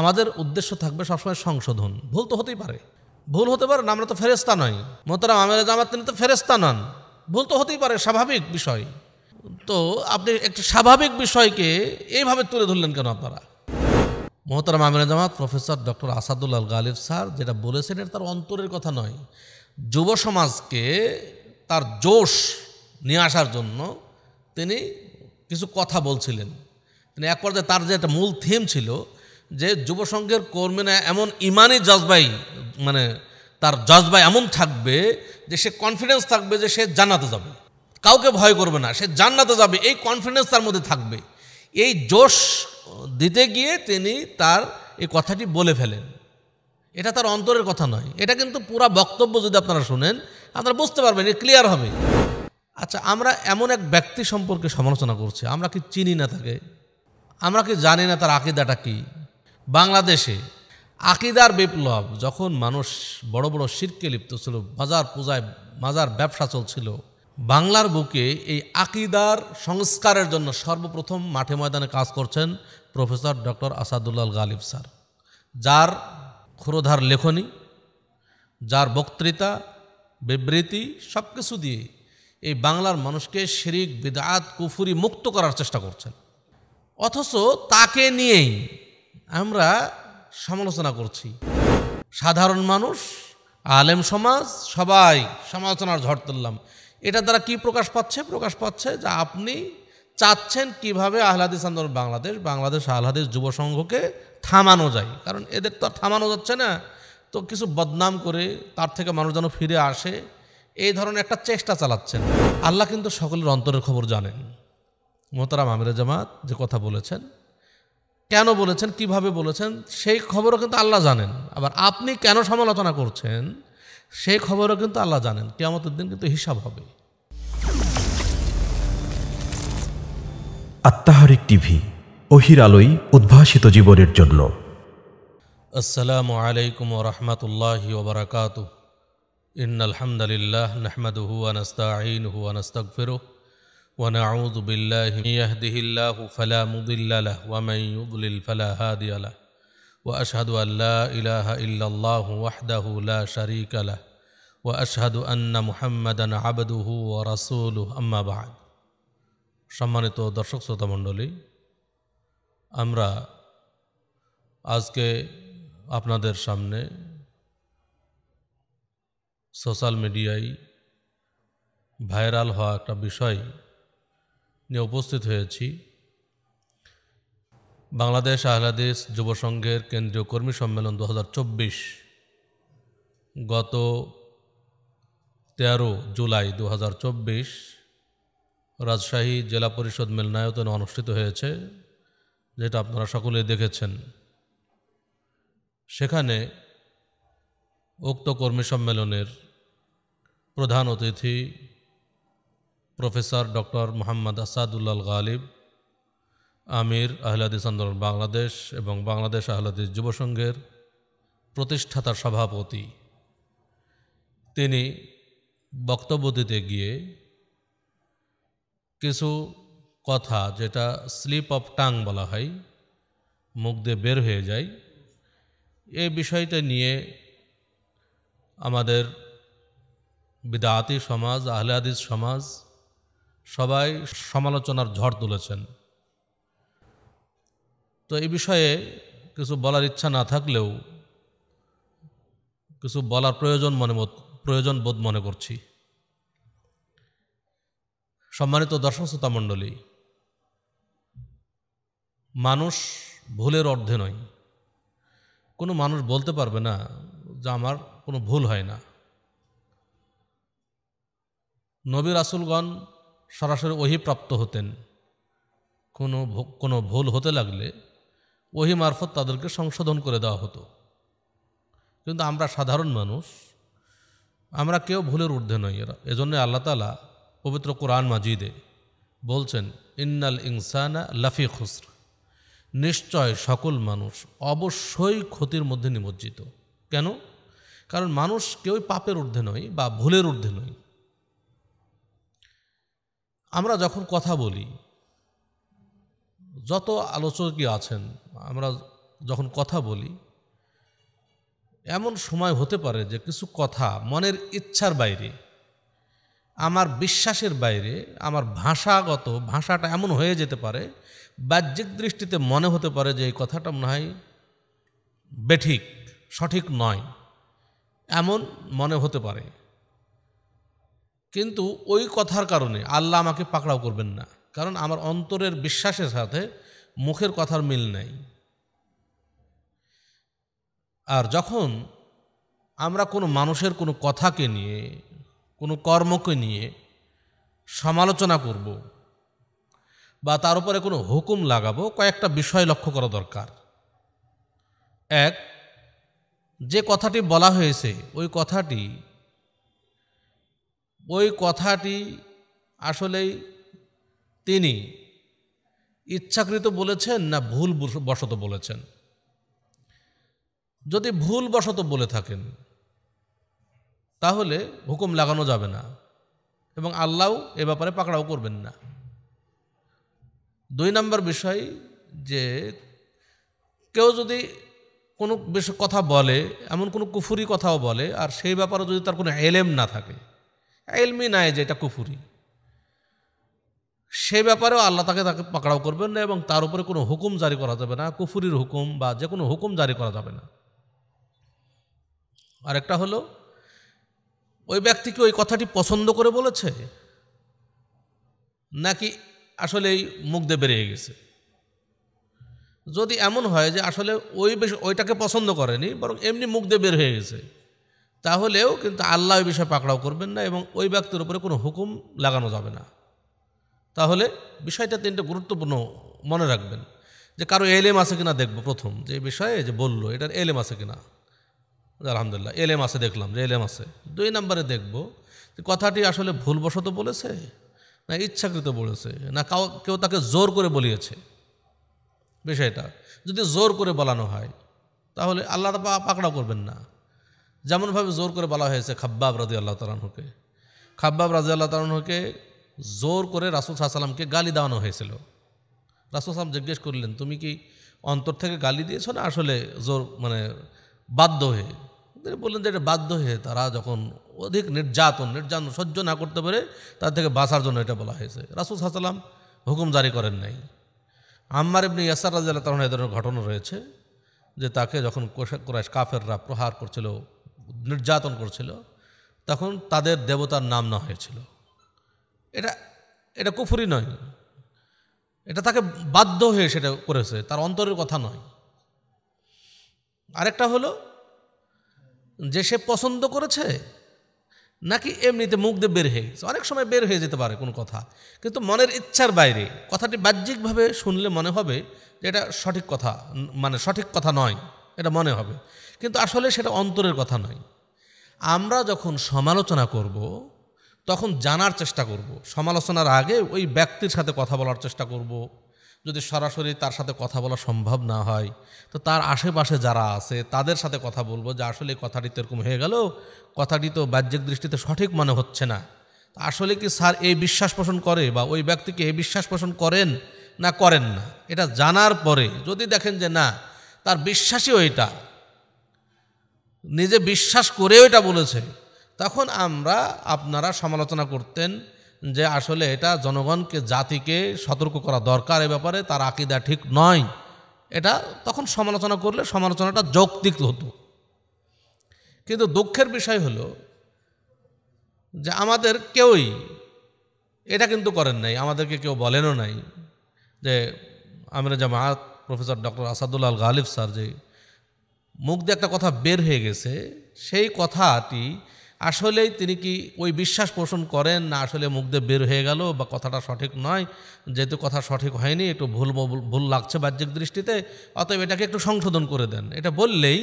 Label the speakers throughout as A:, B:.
A: আমাদের উদ্দেশ্য থাকবে সবসময় সংশোধন ভুল তো হতেই পারে ভুল হতে পারে না আমরা তো ফেরেস্তা নই মোতারাম আমের জামাত তিনি তো ফেরেস্তা নন ভুল তো হতেই পারে স্বাভাবিক বিষয় তো আপনি একটি স্বাভাবিক বিষয়কে এইভাবে তুলে ধরলেন কেন আপনারা মোহতারাম আমের জামাত professor doctor Asadul Al Ghalib sir যেটা বলেছেন এটা তার অন্তরের কথা নয় যুব সমাজকে তার জোশ নিয়ে আসার জন্য তিনি কিছু কথা বলছিলেন তিনি এক পর্যায়ে তার যে একটা মূল থিম ছিল যে যুবসংঘের না এমন ইমানই জজবাই মানে তার জজবা এমন থাকবে যে সে কনফিডেন্স থাকবে যে সে জান্নাতে যাবে কাউকে ভয় করবে না সে জান্নাতে যাবে এই কনফিডেন্স তার মধ্যে থাকবে এই জোশ দিতে গিয়ে তিনি তার এই কথাটি বলে ফেলেন এটা তার অন্তরের কথা নয় এটা কিন্তু পুরা বক্তব্য যদি আপনারা শুনেন আপনারা বুঝতে পারবেন এটা ক্লিয়ার হবে আচ্ছা আমরা এমন এক ব্যক্তি সম্পর্কে সমালোচনা করছি আমরা কি চিনি না তাকে আমরা কি জানি না তার আকিদাটা কী বাংলাদেশে আকিদার বিপ্লব যখন মানুষ বড় বড় শিরকে লিপ্ত ছিল বাজার পূজায় মাজার ব্যবসা চলছিল বাংলার বুকে এই আকিদার সংস্কারের জন্য সর্বপ্রথম মাঠে ময়দানে কাজ করছেন professor doctor Asadullah Ghalib sir যার ক্ষুরধার লেখনী যার বক্তৃতা বিবৃতি সব কিছু দিয়ে এই বাংলার মানুষকে শিরিক বিদাত কুফুরি মুক্ত করার চেষ্টা করছেন অথচ তাকে নিয়েই আমরা সমালোচনা করছি সাধারণ মানুষ আলেম সমাজ সবাই সমালোচনার ঝড় তুললাম এটা দ্বারা কি প্রকাশ পাচ্ছে প্রকাশ পাচ্ছে যে আপনি চাচ্ছেন কিভাবে আহ্লাদিস আন্দোলন বাংলাদেশ বাংলাদেশ আহ্লাদিস যুব সংঘকে থামানো যায় কারণ এদের তো আর থামানো যাচ্ছে না তো কিছু বদনাম করে তার থেকে মানুষ যেন ফিরে আসে এই ধরনের একটা চেষ্টা চালাচ্ছেন আল্লাহ কিন্তু সকলের অন্তরের খবর জানেন মোহতারাম আমিরা জামাত যে কথা বলেছেন কেন বলেছেন কিভাবে বলেছেন সেই খবরও কিন্তু আল্লাহ জানেন আবার আপনি কেন সমালোচনা করছেন সেই খবরও কিন্তু আল্লাহ জানেন কেয়ামতের দিন কিন্তু হিসাব হবে আত্মাহারিক টিভি অহির আলোই উদ্ভাসিত জীবনের জন্য আসসালামু আলাইকুম রহমতুল্লাহ ওবরাকাত ইন্নাল হামদুলিল্লাহ নাহমাদুহু আনাস্তাঈনহু আনাস্তাগফিরুহু ونعوذ بالله من يهده الله فلا مضل له ومن يضلل فلا هادي له وأشهد أن لا إله إلا الله وحده لا شريك له وأشهد أن محمدا عبده ورسوله أما بعد সম্মানিত দর্শক শ্রোতা মণ্ডলী আমরা আজকে আপনাদের সামনে সোশ্যাল মিডিয়ায় ভাইরাল হওয়া একটা বিষয় নিয়ে উপস্থিত হয়েছি বাংলাদেশ আহলাদিস যুব সংঘের কেন্দ্রীয় কর্মী সম্মেলন দু গত তেরো জুলাই দু রাজশাহী জেলা পরিষদ মিলনায়তনে অনুষ্ঠিত হয়েছে যেটা আপনারা সকলে দেখেছেন সেখানে উক্ত কর্মী সম্মেলনের প্রধান অতিথি প্রফেসর ডক্টর মোহাম্মদ আসাদুল্লাল গালিব আমির আহলাদিস আন্দোলন বাংলাদেশ এবং বাংলাদেশ আহলাদিস যুবসংঘের প্রতিষ্ঠাতা সভাপতি তিনি বক্তব্য দিতে গিয়ে কিছু কথা যেটা স্লিপ অফ টাং বলা হয় মুখ দিয়ে বের হয়ে যায় এই বিষয়টা নিয়ে আমাদের বিদাতি সমাজ আহলাদিস সমাজ সবাই সমালোচনার ঝড় তুলেছেন তো এই বিষয়ে কিছু বলার ইচ্ছা না থাকলেও কিছু বলার প্রয়োজন মনে প্রয়োজন বোধ মনে করছি সম্মানিত দর্শক শ্রোতা মণ্ডলী মানুষ ভুলের অর্ধে নয় কোনো মানুষ বলতে পারবে না যে আমার কোনো ভুল হয় না নবীর আসুলগণ সরাসরি প্রাপ্ত হতেন কোনো কোনো ভুল হতে লাগলে ওহি মারফত তাদেরকে সংশোধন করে দেওয়া হতো কিন্তু আমরা সাধারণ মানুষ আমরা কেউ ভুলের ঊর্ধ্বে নই এরা এজন্য আল্লাহ তালা পবিত্র কোরআন মাজিদে বলছেন ইন্নাল ইনসানা লাফি খুসর নিশ্চয় সকল মানুষ অবশ্যই ক্ষতির মধ্যে নিমজ্জিত কেন কারণ মানুষ কেউই পাপের ঊর্ধ্বে নয় বা ভুলের ঊর্ধ্বে নয় আমরা যখন কথা বলি যত আলোচকই আছেন আমরা যখন কথা বলি এমন সময় হতে পারে যে কিছু কথা মনের ইচ্ছার বাইরে আমার বিশ্বাসের বাইরে আমার ভাষাগত ভাষাটা এমন হয়ে যেতে পারে বাহ্যিক দৃষ্টিতে মনে হতে পারে যে এই কথাটা মনে হয় বেঠিক সঠিক নয় এমন মনে হতে পারে কিন্তু ওই কথার কারণে আল্লাহ আমাকে পাকড়াও করবেন না কারণ আমার অন্তরের বিশ্বাসের সাথে মুখের কথার মিল নেই আর যখন আমরা কোনো মানুষের কোনো কথাকে নিয়ে কোনো কর্মকে নিয়ে সমালোচনা করব বা তার উপরে কোনো হুকুম লাগাবো কয়েকটা বিষয় লক্ষ্য করা দরকার এক যে কথাটি বলা হয়েছে ওই কথাটি ওই কথাটি আসলেই তিনি ইচ্ছাকৃত বলেছেন না ভুল বশত বলেছেন যদি ভুল বশত বলে থাকেন তাহলে হুকুম লাগানো যাবে না এবং আল্লাহও এ ব্যাপারে পাকড়াও করবেন না দুই নম্বর বিষয় যে কেউ যদি কোনো বেশ কথা বলে এমন কোনো কুফুরি কথাও বলে আর সেই ব্যাপারে যদি তার কোনো এলেম না থাকে এলমি নাই যে এটা কুফুরি সে ব্যাপারেও আল্লাহ তাকে তাকে পাকড়াও করবেন না এবং তার উপরে কোনো হুকুম জারি করা যাবে না কুফুরির হুকুম বা যে কোনো হুকুম জারি করা যাবে না আরেকটা হলো ওই ব্যক্তি কি ওই কথাটি পছন্দ করে বলেছে নাকি আসলে এই মুখ দিয়ে বেরিয়ে গেছে যদি এমন হয় যে আসলে ওই বেশ ওইটাকে পছন্দ করেনি বরং এমনি মুখ দিয়ে বের হয়ে গেছে তাহলেও কিন্তু আল্লাহ ওই বিষয়ে পাকড়াও করবেন না এবং ওই ব্যক্তির উপরে কোনো হুকুম লাগানো যাবে না তাহলে বিষয়টা তিনটে গুরুত্বপূর্ণ মনে রাখবেন যে কারো এলেম আছে কিনা দেখবো প্রথম যে বিষয়ে যে বলল এটার এলেম আছে কিনা আলহামদুলিল্লাহ এলেম আছে দেখলাম যে এলেম আছে দুই নম্বরে দেখব কথাটি আসলে ভুলবশত বলেছে না ইচ্ছাকৃত বলেছে না কাউ কেউ তাকে জোর করে বলিয়েছে বিষয়টা যদি জোর করে বলানো হয় তাহলে আল্লাহ পাকড়াও করবেন না যেমনভাবে জোর করে বলা হয়েছে খাব্বাব রাজি আল্লাহ তালানহকে খাব্বাব রাজি আল্লাহ তালানহকে জোর করে রাসুল সাহসাল্লামকে গালি দেওয়ানো হয়েছিল রাসুল সালাম জিজ্ঞেস করলেন তুমি কি অন্তর থেকে গালি দিয়েছো না আসলে জোর মানে বাধ্য হয়ে তিনি বললেন যে এটা বাধ্য হয়ে তারা যখন অধিক নির্যাতন নির্যাতন সহ্য না করতে পারে তার থেকে বাঁচার জন্য এটা বলা হয়েছে রাসুল সাহসাল্লাম হুকুম জারি করেন নাই আম্মার ইবনি ইয়াসার আল্লাহ তাহলে এ ধরনের ঘটনা রয়েছে যে তাকে যখন কোরআশ কাফেররা প্রহার করছিল নির্যাতন করছিল তখন তাদের দেবতার নাম না হয়েছিল এটা এটা কুফুরি নয় এটা তাকে বাধ্য হয়ে সেটা করেছে তার অন্তরের কথা নয় আরেকটা হলো যে সে পছন্দ করেছে নাকি এমনিতে মুখ দিয়ে বের হয়ে গেছে অনেক সময় বের হয়ে যেতে পারে কোনো কথা কিন্তু মনের ইচ্ছার বাইরে কথাটি বাহ্যিকভাবে শুনলে মনে হবে যে এটা সঠিক কথা মানে সঠিক কথা নয় এটা মনে হবে কিন্তু আসলে সেটা অন্তরের কথা নয় আমরা যখন সমালোচনা করব তখন জানার চেষ্টা করব সমালোচনার আগে ওই ব্যক্তির সাথে কথা বলার চেষ্টা করব যদি সরাসরি তার সাথে কথা বলা সম্ভব না হয় তো তার আশেপাশে যারা আছে তাদের সাথে কথা বলবো যে আসলে কথাটি তো এরকম হয়ে গেল কথাটি তো বাহ্যিক দৃষ্টিতে সঠিক মনে হচ্ছে না আসলে কি স্যার এই বিশ্বাস পোষণ করে বা ওই ব্যক্তিকে এই বিশ্বাস পোষণ করেন না করেন না এটা জানার পরে যদি দেখেন যে না তার বিশ্বাসই এটা নিজে বিশ্বাস করে ওইটা বলেছে তখন আমরা আপনারা সমালোচনা করতেন যে আসলে এটা জনগণকে জাতিকে সতর্ক করা দরকার এ ব্যাপারে তার আকিদা ঠিক নয় এটা তখন সমালোচনা করলে সমালোচনাটা যৌক্তিক হতো কিন্তু দুঃখের বিষয় হলো যে আমাদের কেউই এটা কিন্তু করেন নাই আমাদেরকে কেউ বলেনও নাই যে আমরা জামাত professor doctor Asadullah Ghalib sir যে মুখ দিয়ে একটা কথা বের হয়ে গেছে সেই কথাটি আসলেই তিনি কি ওই বিশ্বাস পোষণ করেন না আসলে মুখ দিয়ে বের হয়ে গেল বা কথাটা সঠিক নয় যেহেতু কথা সঠিক হয়নি একটু ভুল ভুল লাগছে বাহ্যিক দৃষ্টিতে অতএব এটাকে একটু সংশোধন করে দেন এটা বললেই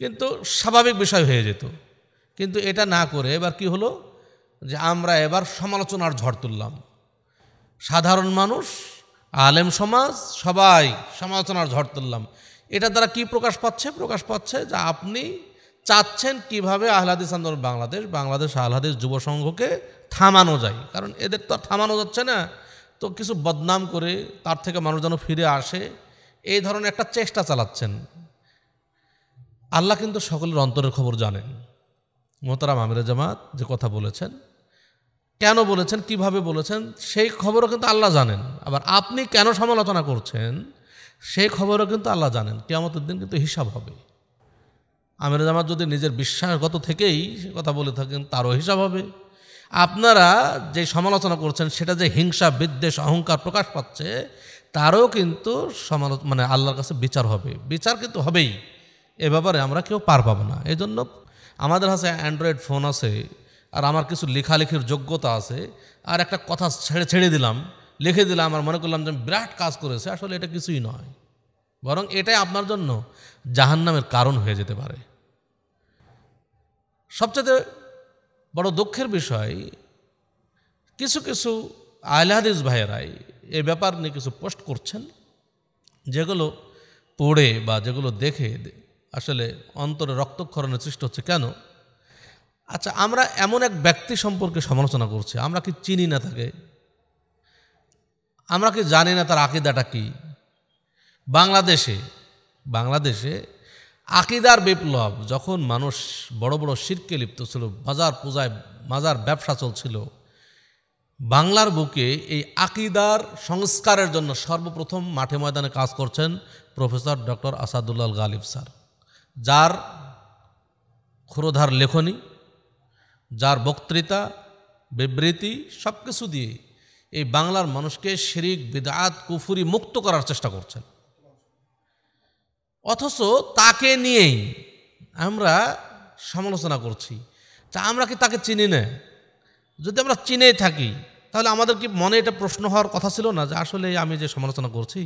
A: কিন্তু স্বাভাবিক বিষয় হয়ে যেত কিন্তু এটা না করে এবার কি হলো যে আমরা এবার সমালোচনার ঝড় তুললাম সাধারণ মানুষ আলেম সমাজ সবাই সমালোচনার ঝড় তুললাম এটা দ্বারা কি প্রকাশ পাচ্ছে প্রকাশ পাচ্ছে যে আপনি চাচ্ছেন কিভাবে আহলাদিস আন্দোলন বাংলাদেশ বাংলাদেশ আহ্লাদিস যুব সংঘকে থামানো যায় কারণ এদের তো থামানো যাচ্ছে না তো কিছু বদনাম করে তার থেকে মানুষ যেন ফিরে আসে এই ধরনের একটা চেষ্টা চালাচ্ছেন আল্লাহ কিন্তু সকলের অন্তরের খবর জানেন মোহতারাম আমিরা জামাত যে কথা বলেছেন কেন বলেছেন কিভাবে বলেছেন সেই খবরও কিন্তু আল্লাহ জানেন আবার আপনি কেন সমালোচনা করছেন সেই খবরও কিন্তু আল্লাহ জানেন কেয়ামতের দিন কিন্তু হিসাব হবে আমির জামাত যদি নিজের বিশ্বাসগত থেকেই সে কথা বলে থাকেন তারও হিসাব হবে আপনারা যে সমালোচনা করছেন সেটা যে হিংসা বিদ্বেষ অহংকার প্রকাশ পাচ্ছে তারও কিন্তু সমালোচ মানে আল্লাহর কাছে বিচার হবে বিচার কিন্তু হবেই এ ব্যাপারে আমরা কেউ পার পাবো না এই জন্য আমাদের কাছে অ্যান্ড্রয়েড ফোন আছে আর আমার কিছু লেখালেখির যোগ্যতা আছে আর একটা কথা ছেড়ে ছেড়ে দিলাম লিখে দিলাম আর মনে করলাম যে আমি বিরাট কাজ করেছে আসলে এটা কিছুই নয় বরং এটাই আপনার জন্য জাহান্নামের কারণ হয়ে যেতে পারে সবচেয়ে বড় দুঃখের বিষয় কিছু কিছু আহলাদিস ভাইয়েরাই এ ব্যাপার নিয়ে কিছু পোস্ট করছেন যেগুলো পড়ে বা যেগুলো দেখে আসলে অন্তরে রক্তক্ষরণের সৃষ্টি হচ্ছে কেন আচ্ছা আমরা এমন এক ব্যক্তি সম্পর্কে সমালোচনা করছি আমরা কি চিনি না তাকে আমরা কি জানি না তার আকিদাটা কি বাংলাদেশে বাংলাদেশে আকিদার বিপ্লব যখন মানুষ বড় বড় শিরকে লিপ্ত ছিল বাজার পূজায় মাজার ব্যবসা চলছিল বাংলার বুকে এই আকিদার সংস্কারের জন্য সর্বপ্রথম মাঠে ময়দানে কাজ করছেন professor doctor Asadullah Ghalib sir যার খুরোধার লেখনী যার বক্তৃতা বিবৃতি সব কিছু দিয়ে এই বাংলার মানুষকে শিরিক বিদাত কুফুরি মুক্ত করার চেষ্টা করছেন অথচ তাকে নিয়েই আমরা সমালোচনা করছি তা আমরা কি তাকে চিনি না যদি আমরা চিনেই থাকি তাহলে আমাদের কি মনে এটা প্রশ্ন হওয়ার কথা ছিল না যে আসলে আমি যে সমালোচনা করছি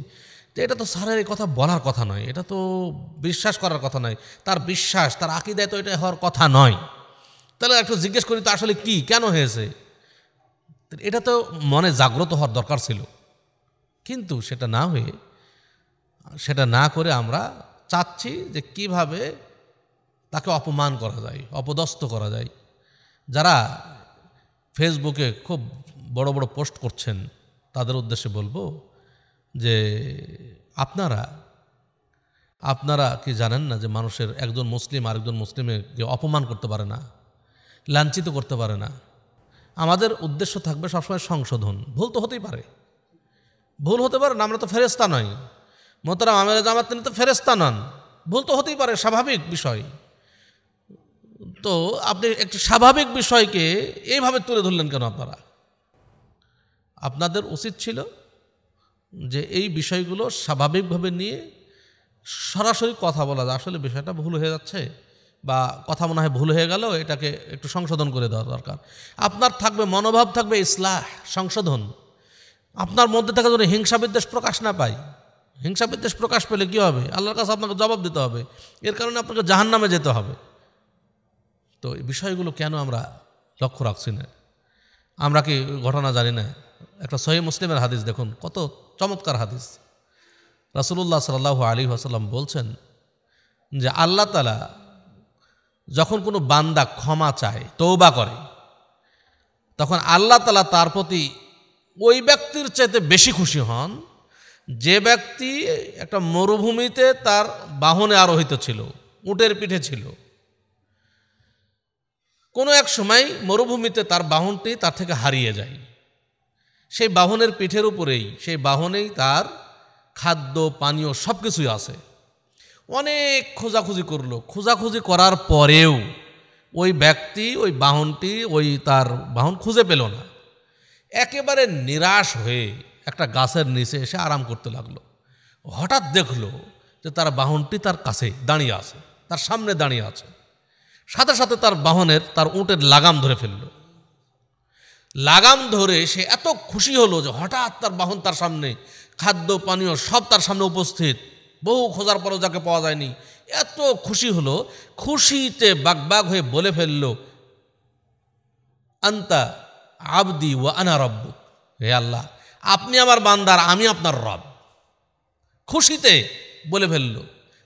A: তো এটা তো স্যারের এই কথা বলার কথা নয় এটা তো বিশ্বাস করার কথা নয় তার বিশ্বাস তার আকিদায় তো এটা হওয়ার কথা নয় তাহলে একটু জিজ্ঞেস করি তো আসলে কি কেন হয়েছে এটা তো মনে জাগ্রত হওয়ার দরকার ছিল কিন্তু সেটা না হয়ে সেটা না করে আমরা চাচ্ছি যে কিভাবে তাকে অপমান করা যায় অপদস্থ করা যায় যারা ফেসবুকে খুব বড় বড় পোস্ট করছেন তাদের উদ্দেশ্যে বলবো যে আপনারা আপনারা কি জানেন না যে মানুষের একজন মুসলিম আরেকজন কেউ অপমান করতে পারে না লাঞ্ছিত করতে পারে না আমাদের উদ্দেশ্য থাকবে সবসময় সংশোধন ভুল তো হতেই পারে ভুল হতে পারে না আমরা তো ফেরেস্তা নই মোতারাম আমের জামাত তিনি তো ফেরেস্তা নন ভুল তো হতেই পারে স্বাভাবিক বিষয় তো আপনি একটি স্বাভাবিক বিষয়কে এইভাবে তুলে ধরলেন কেন আপনারা আপনাদের উচিত ছিল যে এই বিষয়গুলো স্বাভাবিকভাবে নিয়ে সরাসরি কথা বলা যায় আসলে বিষয়টা ভুল হয়ে যাচ্ছে বা কথা মনে হয় ভুল হয়ে গেল এটাকে একটু সংশোধন করে দেওয়া দরকার আপনার থাকবে মনোভাব থাকবে ইসলাহ সংশোধন আপনার মধ্যে থাকা যদি হিংসা বিদ্বেষ প্রকাশ না পাই হিংসা বিদ্বেষ প্রকাশ পেলে কী হবে আল্লাহর কাছে আপনাকে জবাব দিতে হবে এর কারণে আপনাকে জাহান নামে যেতে হবে তো এই বিষয়গুলো কেন আমরা লক্ষ্য রাখছি না আমরা কি ঘটনা জানি না একটা সহি মুসলিমের হাদিস দেখুন কত চমৎকার হাদিস রাসুল্লাহ সাল্লাহ আলী আসাল্লাম বলছেন যে আল্লাহ তালা যখন কোনো বান্দা ক্ষমা চায় তৌবা করে তখন আল্লাহ তালা তার প্রতি ওই ব্যক্তির চাইতে বেশি খুশি হন যে ব্যক্তি একটা মরুভূমিতে তার বাহনে আরোহিত ছিল উটের পিঠে ছিল কোনো এক সময় মরুভূমিতে তার বাহনটি তার থেকে হারিয়ে যায় সেই বাহনের পিঠের উপরেই সেই বাহনেই তার খাদ্য পানীয় সব কিছুই আছে অনেক খোঁজাখুঁজি করলো খোঁজাখুঁজি করার পরেও ওই ব্যক্তি ওই বাহনটি ওই তার বাহন খুঁজে পেল না একেবারে নিরাশ হয়ে একটা গাছের নিচে এসে আরাম করতে লাগলো হঠাৎ দেখলো যে তার বাহনটি তার কাছে দাঁড়িয়ে আছে তার সামনে দাঁড়িয়ে আছে সাথে সাথে তার বাহনের তার উঁটের লাগাম ধরে ফেললো লাগাম ধরে সে এত খুশি হলো যে হঠাৎ তার বাহন তার সামনে খাদ্য পানীয় সব তার সামনে উপস্থিত বহু খোঁজার পরেও যাকে পাওয়া যায়নি এত খুশি হলো খুশিতে বাগবাগ হয়ে বলে ফেলল আন্তা আবদি ও আনা রব্ব হে আল্লাহ আপনি আমার বান্দার আমি আপনার রব খুশিতে বলে ফেলল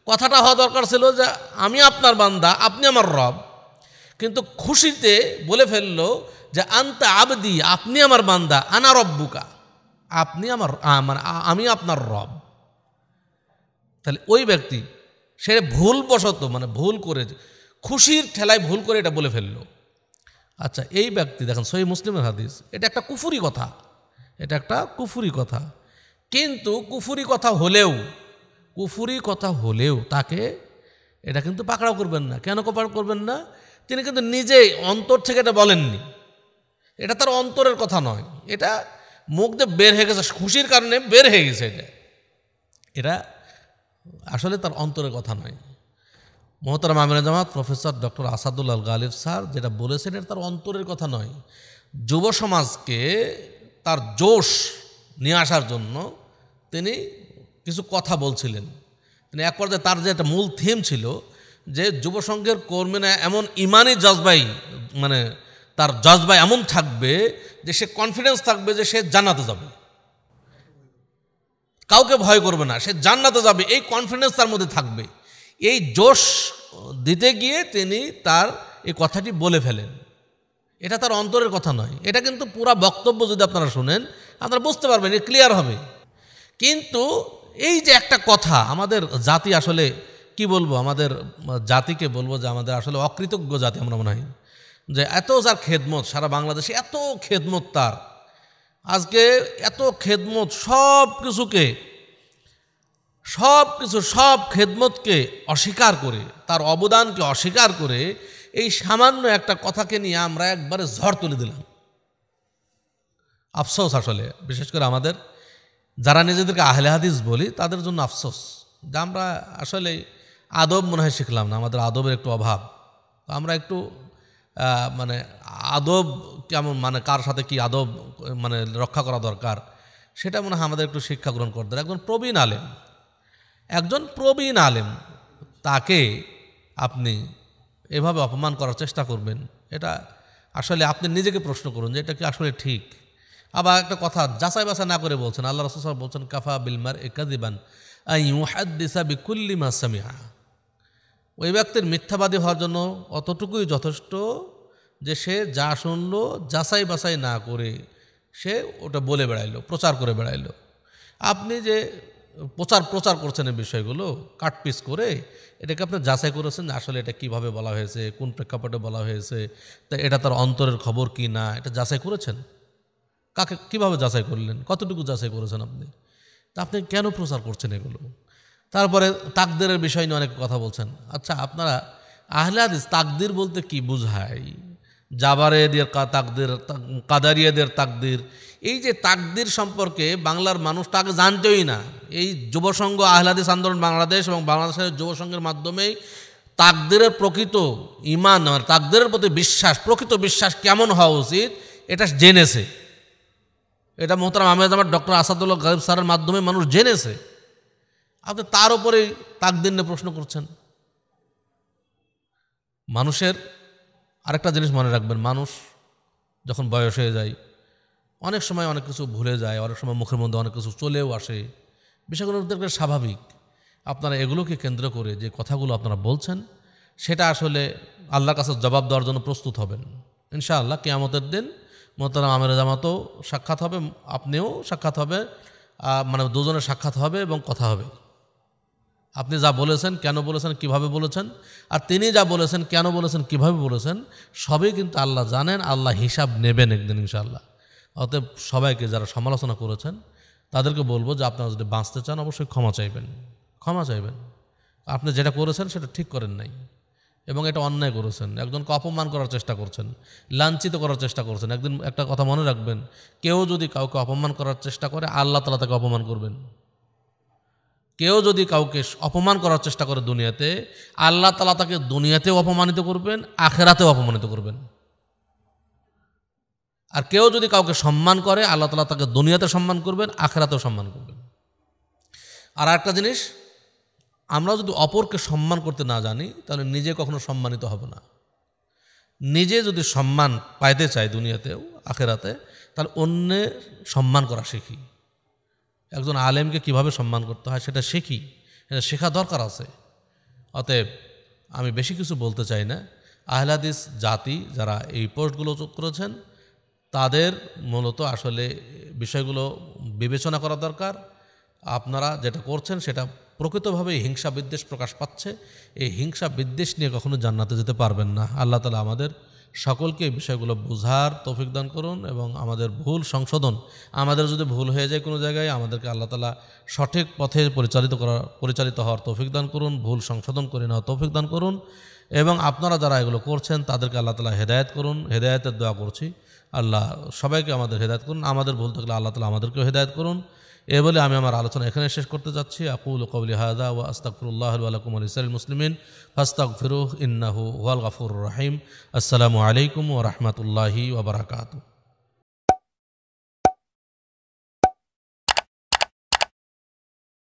A: কথাটা হওয়া দরকার ছিল যে আমি আপনার বান্দা আপনি আমার রব কিন্তু খুশিতে বলে ফেলল যে আন্তা আবদি আপনি আমার বান্দা আনা রব্বুকা আপনি আমার মানে আমি আপনার রব তাহলে ওই ব্যক্তি সে ভুলবশত মানে ভুল করে খুশির ঠেলায় ভুল করে এটা বলে ফেললো আচ্ছা এই ব্যক্তি দেখেন সহি মুসলিমের হাদিস এটা একটা কুফুরি কথা এটা একটা কুফুরি কথা কিন্তু কুফুরি কথা হলেও কুফুরি কথা হলেও তাকে এটা কিন্তু পাকড়াও করবেন না কেন কপাল করবেন না তিনি কিন্তু নিজেই অন্তর থেকে এটা বলেননি এটা তার অন্তরের কথা নয় এটা মুখ দিয়ে বের হয়ে গেছে খুশির কারণে বের হয়ে গেছে এটা এটা আসলে তার অন্তরের কথা নয় মোহতারাম আমিন জামাত professor doctor Asadullah Ghalib sir যেটা বলেছেন এটা তার অন্তরের কথা নয় যুব সমাজকে তার জোশ নিয়ে আসার জন্য তিনি কিছু কথা বলছিলেন তিনি এক পর্যায়ে তার যে একটা মূল থিম ছিল যে যুব সংঘের কর্মীরা এমন ইমানই জজবাই মানে তার জজবাই এমন থাকবে যে সে কনফিডেন্স থাকবে যে সে জানাতে যাবে কাউকে ভয় করবে না সে জান্নাতে যাবে এই কনফিডেন্স তার মধ্যে থাকবে এই জোশ দিতে গিয়ে তিনি তার এই কথাটি বলে ফেলেন এটা তার অন্তরের কথা নয় এটা কিন্তু পুরা বক্তব্য যদি আপনারা শুনেন আপনারা বুঝতে পারবেন এটা ক্লিয়ার হবে কিন্তু এই যে একটা কথা আমাদের জাতি আসলে কি বলবো আমাদের জাতিকে বলবো যে আমাদের আসলে অকৃতজ্ঞ জাতি আমরা মনে হয় যে এত যার খেদমত সারা বাংলাদেশে এত খেদমত তার আজকে এত খেদমত সব কিছুকে সব কিছু সব খেদমতকে অস্বীকার করে তার অবদানকে অস্বীকার করে এই সামান্য একটা কথাকে নিয়ে আমরা একবারে ঝড় তুলে দিলাম আফসোস আসলে বিশেষ করে আমাদের যারা নিজেদেরকে আহলে হাদিস বলি তাদের জন্য আফসোস যে আমরা আসলে আদব মনে হয় শিখলাম না আমাদের আদবের একটু অভাব আমরা একটু মানে আদব কেমন মানে কার সাথে কি আদব মানে রক্ষা করা দরকার সেটা মনে হয় আমাদের একটু শিক্ষা গ্রহণ করতে একজন প্রবীণ আলেম একজন প্রবীণ আলেম তাকে আপনি এভাবে অপমান করার চেষ্টা করবেন এটা আসলে আপনি নিজেকে প্রশ্ন করুন যে এটা কি আসলে ঠিক আবার একটা কথা যাচাই বাছাই না করে বলছেন আল্লাহ রসুল বলছেন কাফা বিলমার একাদিবান আই বিকুল্লিমা সামিহা ওই ব্যক্তির মিথ্যাবাদী হওয়ার জন্য অতটুকুই যথেষ্ট যে সে যা শুনলো যাচাই বাছাই না করে সে ওটা বলে বেড়াইলো প্রচার করে বেড়াইলো আপনি যে প্রচার প্রচার করছেন এই বিষয়গুলো কাটপিস করে এটাকে আপনি যাচাই করেছেন আসলে এটা কিভাবে বলা হয়েছে কোন প্রেক্ষাপটে বলা হয়েছে তা এটা তার অন্তরের খবর কি না এটা যাচাই করেছেন কাকে কিভাবে যাচাই করলেন কতটুকু যাচাই করেছেন আপনি তা আপনি কেন প্রচার করছেন এগুলো তারপরে তাকদিরের বিষয় নিয়ে অনেক কথা বলছেন আচ্ছা আপনারা আহলাদিস তাকদির বলতে কি বুঝায় জাবারেদের তাকদির কাদারিয়াদের তাকদির এই যে তাকদির সম্পর্কে বাংলার মানুষ তাকে জানতেই না এই যুবসংঘ আহলাদিস আন্দোলন বাংলাদেশ এবং বাংলাদেশের যুবসংঘের মাধ্যমেই তাকদিরের প্রকৃত ইমান মানে তাকদিরের প্রতি বিশ্বাস প্রকৃত বিশ্বাস কেমন হওয়া উচিত এটা জেনেছে এটা মোহতারাম আহমেদ আমার ডক্টর আসাদুল্লাহ গরিব স্যারের মাধ্যমে মানুষ জেনেছে আপনি তার উপরে তাকদিন নিয়ে প্রশ্ন করছেন মানুষের আরেকটা জিনিস মনে রাখবেন মানুষ যখন বয়স হয়ে যায় অনেক সময় অনেক কিছু ভুলে যায় অনেক সময় মুখের মধ্যে অনেক কিছু চলেও আসে বিষয়গুলোকে স্বাভাবিক আপনারা এগুলোকে কেন্দ্র করে যে কথাগুলো আপনারা বলছেন সেটা আসলে আল্লাহর কাছে জবাব দেওয়ার জন্য প্রস্তুত হবেন ইনশাআল্লাহ কেয়ামতের দিন মোহতারাম আমের জামাতও সাক্ষাৎ হবে আপনিও সাক্ষাৎ হবে মানে দুজনের সাক্ষাৎ হবে এবং কথা হবে আপনি যা বলেছেন কেন বলেছেন কিভাবে বলেছেন আর তিনি যা বলেছেন কেন বলেছেন কিভাবে বলেছেন সবই কিন্তু আল্লাহ জানেন আল্লাহ হিসাব নেবেন একদিন ইনশাআল্লাহ অতএব সবাইকে যারা সমালোচনা করেছেন তাদেরকে বলবো যে আপনারা যদি বাঁচতে চান অবশ্যই ক্ষমা চাইবেন ক্ষমা চাইবেন আপনি যেটা করেছেন সেটা ঠিক করেন নাই এবং এটা অন্যায় করেছেন একজনকে অপমান করার চেষ্টা করছেন লাঞ্ছিত করার চেষ্টা করছেন একদিন একটা কথা মনে রাখবেন কেউ যদি কাউকে অপমান করার চেষ্টা করে আল্লাহ তালা তাকে অপমান করবেন কেউ যদি কাউকে অপমান করার চেষ্টা করে দুনিয়াতে আল্লাহ তালা তাকে দুনিয়াতেও অপমানিত করবেন আখেরাতেও অপমানিত করবেন আর কেউ যদি কাউকে সম্মান করে আল্লাহ তালা তাকে দুনিয়াতে সম্মান করবেন আখেরাতেও সম্মান করবেন আর একটা জিনিস আমরা যদি অপরকে সম্মান করতে না জানি তাহলে নিজে কখনো সম্মানিত হব না নিজে যদি সম্মান পাইতে চাই দুনিয়াতেও আখেরাতে তাহলে অন্যের সম্মান করা শিখি একজন আলেমকে কিভাবে সম্মান করতে হয় সেটা শিখি এটা শেখা দরকার আছে অতএব আমি বেশি কিছু বলতে চাই না আহলাদিস জাতি যারা এই পোস্টগুলো করেছেন তাদের মূলত আসলে বিষয়গুলো বিবেচনা করা দরকার আপনারা যেটা করছেন সেটা প্রকৃতভাবে হিংসা বিদ্বেষ প্রকাশ পাচ্ছে এই হিংসা বিদ্বেষ নিয়ে কখনো জান্নাতে যেতে পারবেন না আল্লাহ তালা আমাদের সকলকে এই বিষয়গুলো বোঝার তৌফিক দান করুন এবং আমাদের ভুল সংশোধন আমাদের যদি ভুল হয়ে যায় কোনো জায়গায় আমাদেরকে আল্লাহ তালা সঠিক পথে পরিচালিত করা পরিচালিত হওয়ার তৌফিক দান করুন ভুল সংশোধন করে নেওয়ার তৌফিক দান করুন এবং আপনারা যারা এগুলো করছেন তাদেরকে আল্লাহ তালা হেদায়ত করুন হেদায়তের দোয়া করছি আল্লাহ সবাইকে আমাদের হেদায়ত করুন আমাদের ভুল থাকলে আল্লাহ তালা আমাদেরকেও হেদায়ত করুন এ বলে আমি আমার আলোচনা এখানে শেষ করতে যাচ্ছি আকুল কবলি হাদা ও আস্তাকুল্লাহ আলকুম ইসাল মুসলিমিন ফাস্তাক ফিরুহ ইন্নাহু ওয়াল গাফুর রাহিম আসসালামু আলাইকুম ও রহমতুল্লাহি ওবরাকাতু